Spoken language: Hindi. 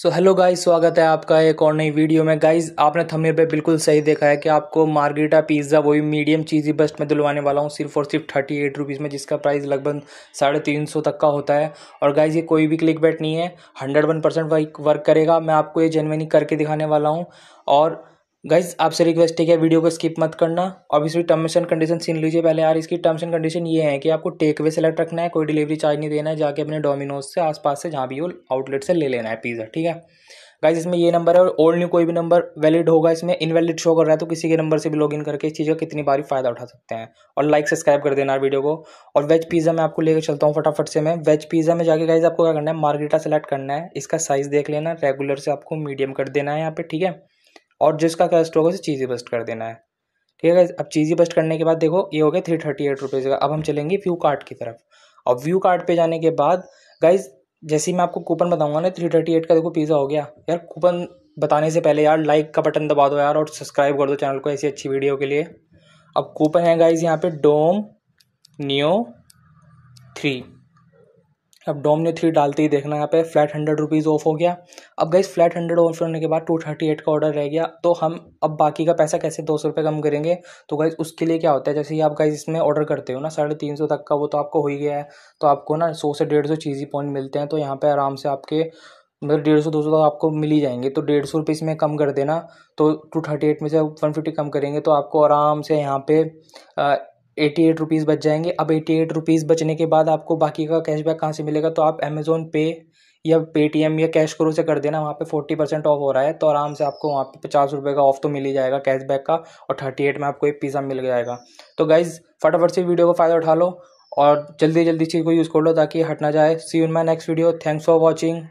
सो हेलो गाइस स्वागत है आपका एक और नई वीडियो में गाइस आपने थंबनेल पे बिल्कुल सही देखा है कि आपको मार्गरीटा पिज़्ज़ा वही मीडियम चीज़ी बस्ट में दिलवाने वाला हूँ सिर्फ और सिर्फ थर्टी एट रुपीज़ में जिसका प्राइस लगभग साढ़े तीन सौ तक का होता है और गाइस ये कोई भी क्लिक बैट नहीं है hundred one percent work work करेगा मैं आपको ये जेनवनी करके दिखाने वाला हूँ और गाइज आपसे रिक्वेस्ट है कि वीडियो को स्किप मत करना और इसमें टर्म्स एंड कंडीशन सीन लीजिए पहले यार इसकी टर्म्स एंड कंडीशन ये है कि आपको टेक वे सेलेक्ट रखना है कोई डिलीवरी चार्ज नहीं देना है जाके अपने डोमिनोज से आसपास से जहाँ भी हो आउटलेट से ले लेना है पिज़्ज़ा ठीक है गाइज इसमें ये नंबर है और ओल्ड न्यू कोई भी नंबर वैलिड होगा इसमें इनवैलिड शो कर रहा है तो किसी के नंबर से भी इन करके इस चीज़ का कितनी बारी फ़ायदा उठा सकते हैं और लाइक सब्सक्राइब कर देना वीडियो को और वेज पिज़्ज़ा मैं आपको लेकर चलता हूँ फटाफट से मैं वेज पिज़्ज़ा में जाके गाइज आपको क्या करना है मार्गेटा सेलेक्ट करना है इसका साइज़ देख लेना रेगुलर से आपको मीडियम कर देना है यहाँ पर ठीक है और जिसका क्रस्ट होगा उसे चीज़ी बस्ट कर देना है ठीक है अब चीज़ी बस्ट करने के बाद देखो ये हो गया थ्री थर्टी एट रुपीज़ का अब हम चलेंगे व्यू कार्ड की तरफ और व्यू कार्ड पे जाने के बाद गाइज जैसे ही मैं आपको कूपन बताऊंगा ना थ्री थर्टी एट का देखो पिज़्ज़ा हो गया यार कूपन बताने से पहले यार लाइक का बटन दबा दो यार और सब्सक्राइब कर दो चैनल को ऐसी अच्छी वीडियो के लिए अब कूपन है गाइज यहाँ पे डोम न्यो थ्री अब डोम ने थ्री डालते ही देखना यहाँ पे फ्लैट हंड्रेड रुपीज़ ऑफ हो गया अब गई फ्लैट हंड्रेड ऑफ होने के बाद टू थर्टी एट का ऑर्डर रह गया तो हम अब बाकी का पैसा कैसे दो सौ रुपये कम करेंगे तो गाइज उसके लिए क्या होता है जैसे ही आप गाइज इसमें ऑर्डर करते हो ना साढ़े तीन सौ तक का वो तो आपको हो ही गया है तो आपको ना सौ से डेढ़ सौ चीज़ी पॉइंट मिलते हैं तो यहाँ पर आराम से आपके मतलब डेढ़ सौ दो सौ तो आपको मिल ही जाएंगे तो डेढ़ सौ रुपये इसमें कम कर देना तो टू थर्टी एट में से वन फिफ्टी कम करेंगे तो आपको आराम से यहाँ पे एटी एट रुपीज़ बच जाएंगे अब एटी एट रुपीज़ बचने के बाद आपको बाकी का कैशबैक कहाँ से मिलेगा तो आप अमेज़ोन पे या पेटीएम या कैश करो से कर देना वहाँ पे फोर्टी परसेंट ऑफ हो रहा है तो आराम से आपको वहाँ पे पचास रुपये का ऑफ तो मिल ही जाएगा कैशबैक का और थर्टी एट में आपको एक पिज़्ज़ा मिल जाएगा तो गाइज़ फटाफट से वीडियो का फ़ायदा उठा लो और जल्दी जल्दी चीज़ को यूज़ कर लो ताकि हट ना जाए see in my next video thanks for watching